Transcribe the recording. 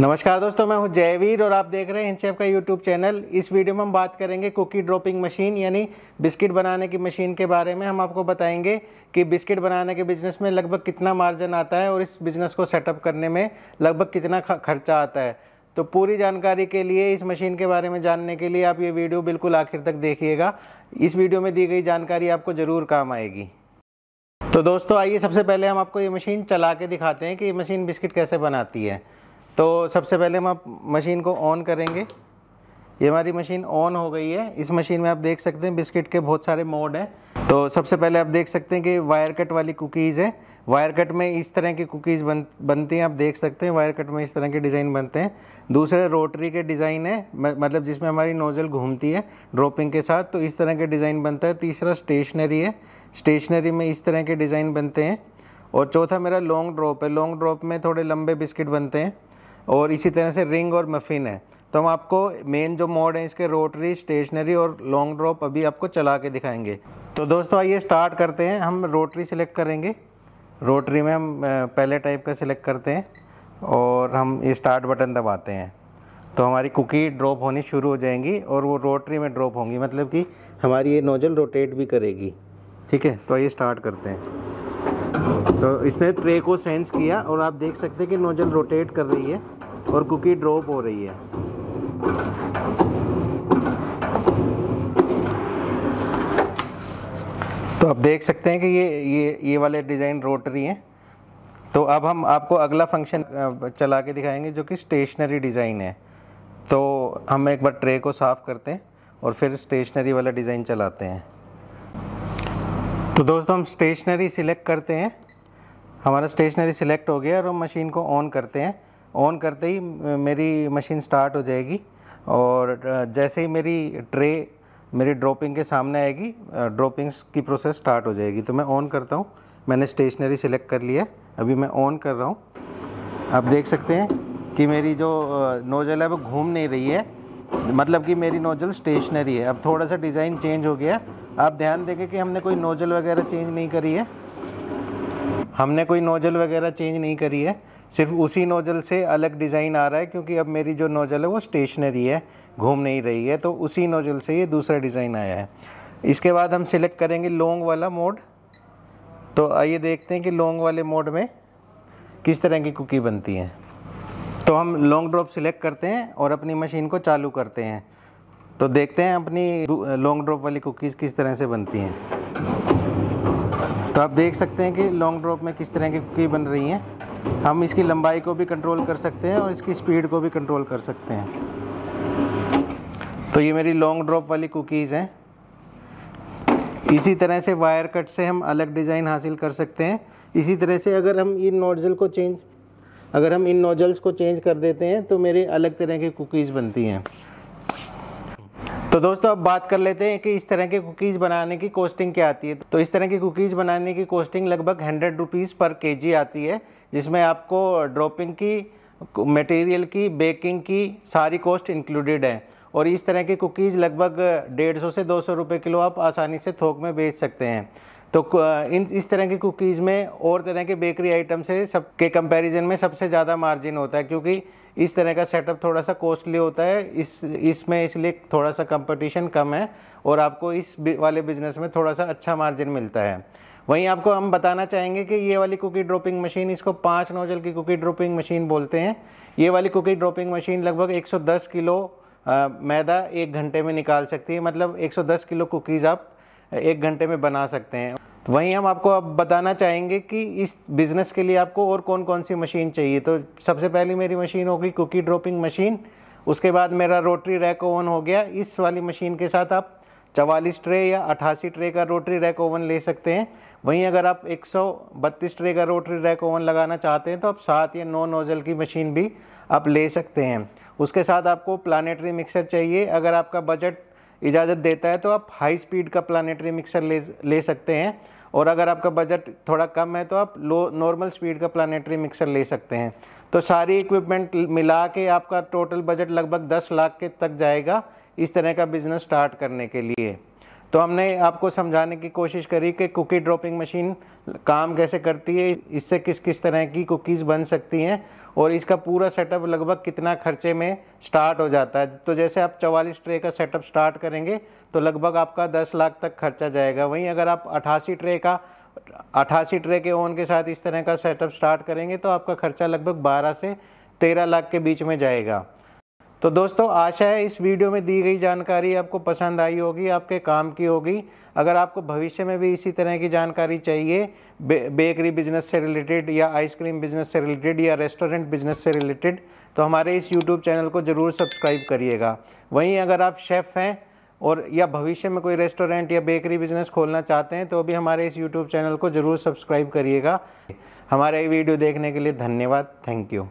नमस्कार दोस्तों मैं हूं जयवीर और आप देख रहे हैं हिंसेफ का यूट्यूब चैनल इस वीडियो में हम बात करेंगे कुकी ड्रॉपिंग मशीन यानी बिस्किट बनाने की मशीन के बारे में हम आपको बताएंगे कि बिस्किट बनाने के बिजनेस में लगभग कितना मार्जिन आता है और इस बिज़नेस को सेटअप करने में लगभग कितना खर्चा आता है तो पूरी जानकारी के लिए इस मशीन के बारे में जानने के लिए आप ये वीडियो बिल्कुल आखिर तक देखिएगा इस वीडियो में दी गई जानकारी आपको ज़रूर काम आएगी तो दोस्तों आइए सबसे पहले हम आपको ये मशीन चला के दिखाते हैं कि ये मशीन बिस्किट कैसे बनाती है तो सबसे पहले हम आप मशीन को ऑन करेंगे ये हमारी मशीन ऑन हो गई है इस मशीन में आप देख सकते हैं बिस्किट के बहुत सारे मोड हैं तो सबसे पहले आप देख सकते हैं कि वायर कट वाली कुकीज़ है वायर कट में इस तरह की कुकीज़ बन बनती हैं आप देख सकते हैं वायर कट में इस तरह के डिज़ाइन बनते हैं दूसरे रोटरी के डिज़ाइन है मतलब जिसमें हमारी नोज़ल घूमती है ड्रॉपिंग के साथ तो इस तरह के डिज़ाइन बनता है तीसरा स्टेशनरी है स्टेशनरी में इस तरह के डिज़ाइन बनते हैं और चौथा मेरा लॉन्ग ड्रॉप है लॉन्ग ड्रॉप में थोड़े लंबे बिस्किट बनते हैं और इसी तरह से रिंग और मफिन है तो हम आपको मेन जो मोड है इसके रोटरी स्टेशनरी और लॉन्ग ड्रॉप अभी आपको चला के दिखाएंगे तो दोस्तों आइए स्टार्ट करते हैं हम रोटरी सिलेक्ट करेंगे रोटरी में हम पहले टाइप का सिलेक्ट करते हैं और हम ये स्टार्ट बटन दबाते हैं तो हमारी कुकी ड्रॉप होनी शुरू हो जाएंगी और वो रोटरी में ड्रॉप होंगी मतलब कि हमारी ये नोजल रोटेट भी करेगी ठीक है तो आइए स्टार्ट करते हैं तो इसने ट्रे को सेंस किया और आप देख सकते हैं कि नोजल रोटेट कर रही है और कुकी ड्रॉप हो रही है तो आप देख सकते हैं कि ये ये ये वाले डिज़ाइन रोटरी हैं तो अब हम आपको अगला फंक्शन चला के दिखाएंगे जो कि स्टेशनरी डिज़ाइन है तो हम एक बार ट्रे को साफ़ करते हैं और फिर स्टेशनरी वाला डिज़ाइन चलाते हैं तो दोस्तों हम स्टेशनरी सिलेक्ट करते हैं हमारा स्टेशनरी सिलेक्ट हो गया और हम मशीन को ऑन करते हैं ऑन करते ही मेरी मशीन स्टार्ट हो जाएगी और जैसे ही मेरी ट्रे मेरी ड्रॉपिंग के सामने आएगी ड्रॉपिंग्स की प्रोसेस स्टार्ट हो जाएगी तो मैं ऑन करता हूँ मैंने स्टेशनरी सिलेक्ट कर लिया अभी मैं ऑन कर रहा हूँ आप देख सकते हैं कि मेरी जो नोजल है वो घूम नहीं रही है मतलब कि मेरी नोजल स्टेशनरी है अब थोड़ा सा डिज़ाइन चेंज हो गया आप ध्यान देंगे कि हमने कोई नोजल वगैरह चेंज नहीं करी है हमने कोई नोजल वगैरह चेंज नहीं करी है सिर्फ उसी नोजल से अलग डिज़ाइन आ रहा है क्योंकि अब मेरी जो नोजल है वो स्टेशनरी है घूम नहीं रही है तो उसी नोजल से ये दूसरा डिज़ाइन आया है इसके बाद हम सिलेक्ट करेंगे लॉन्ग वाला मोड तो आइए देखते हैं कि लॉन्ग वाले मोड में किस तरह की कुकी बनती हैं तो हम लॉन्ग ड्रॉप सिलेक्ट करते हैं और अपनी मशीन को चालू करते हैं तो देखते हैं अपनी लॉन्ग ड्रॉप वाली कुकीज़ किस तरह से बनती हैं तो आप देख सकते हैं कि लॉन्ग ड्रॉप में किस तरह की कुकी बन रही हैं हम इसकी लंबाई को भी कंट्रोल कर सकते हैं और इसकी स्पीड को भी कंट्रोल कर सकते हैं तो ये मेरी लॉन्ग ड्रॉप वाली कुकीज़ हैं इसी तरह से वायर कट से हम अलग डिज़ाइन हासिल कर सकते हैं इसी तरह से अगर हम इन नोजल को चेंज अगर हम इन नोजल्स को चेंज कर देते हैं तो मेरे अलग तरह के कुकीज़ बनती हैं तो दोस्तों अब बात कर लेते हैं कि इस तरह के कुकीज़ बनाने की कॉस्टिंग क्या आती है तो इस तरह की कुकीज़ बनाने की कॉस्टिंग लगभग हंड्रेड रुपीज़ पर के आती है जिसमें आपको ड्रॉपिंग की मटेरियल की बेकिंग की सारी कॉस्ट इंक्लूडेड है और इस तरह की कुकीज़ लगभग डेढ़ सौ से दो सौ रुपये किलो आप आसानी से थोक में बेच सकते हैं तो इन इस तरह की कुकीज़ में और तरह के बेकरी आइटम से सब के कंपैरिजन में सबसे ज़्यादा मार्जिन होता है क्योंकि इस तरह का सेटअप थोड़ा सा कॉस्टली होता है इस इसमें इसलिए थोड़ा सा कंपटीशन कम है और आपको इस वाले बिजनेस में थोड़ा सा अच्छा मार्जिन मिलता है वहीं आपको हम बताना चाहेंगे कि ये वाली कुकी ड्रॉपिंग मशीन इसको पाँच नोजल की कुकी ड्रॉपिंग मशीन बोलते हैं ये वाली कुकी ड्रॉपिंग मशीन लगभग 110 किलो मैदा एक घंटे में निकाल सकती है मतलब 110 किलो कुकीज़ आप एक घंटे में बना सकते हैं तो वहीं हम आपको अब बताना चाहेंगे कि इस बिज़नेस के लिए आपको और कौन कौन सी मशीन चाहिए तो सबसे पहली मेरी मशीन होगी कुकी ड्रॉपिंग मशीन उसके बाद मेरा रोटरी रैक ओवन हो गया इस वाली मशीन के साथ आप चवालीस ट्रे या अट्ठासी ट्रे का रोटरी रैक ओवन ले सकते हैं वहीं अगर आप एक ट्रे का रोटरी रैक ओवन लगाना चाहते हैं तो आप सात या नौ नोज़ल की मशीन भी आप ले सकते हैं उसके साथ आपको प्लानिटरी मिक्सर चाहिए अगर आपका बजट इजाज़त देता है तो आप हाई स्पीड का प्लानिटरी मिक्सर ले ले सकते हैं और अगर आपका बजट थोड़ा कम है तो आप लो नॉर्मल स्पीड का प्लानिटरी मिक्सर ले सकते हैं तो सारी इक्विपमेंट मिला के आपका टोटल बजट लगभग दस लाख के तक जाएगा इस तरह का बिज़नेस स्टार्ट करने के लिए तो हमने आपको समझाने की कोशिश करी कि कुकी ड्रॉपिंग मशीन काम कैसे करती है इससे किस किस तरह की कुकीज़ बन सकती हैं और इसका पूरा सेटअप लगभग कितना खर्चे में स्टार्ट हो जाता है तो जैसे आप चवालीस ट्रे का सेटअप स्टार्ट करेंगे तो लगभग आपका दस लाख तक खर्चा जाएगा वहीं अगर आप अठासी ट्रे का अठासी ट्रे के ओन के साथ इस तरह का सेटअप स्टार्ट करेंगे तो आपका खर्चा लगभग बारह से तेरह लाख के बीच में जाएगा तो दोस्तों आशा है इस वीडियो में दी गई जानकारी आपको पसंद आई होगी आपके काम की होगी अगर आपको भविष्य में भी इसी तरह की जानकारी चाहिए बे, बेकरी बिजनेस से रिलेटेड या आइसक्रीम बिजनेस से रिलेटेड या रेस्टोरेंट बिजनेस से रिलेटेड तो हमारे इस यूट्यूब चैनल को ज़रूर सब्सक्राइब करिएगा वहीं अगर आप शेफ़ हैं और या भविष्य में कोई रेस्टोरेंट या बेकरी बिजनेस खोलना चाहते हैं तो भी हमारे इस यूट्यूब चैनल को ज़रूर सब्सक्राइब करिएगा हमारे वीडियो देखने के लिए धन्यवाद थैंक यू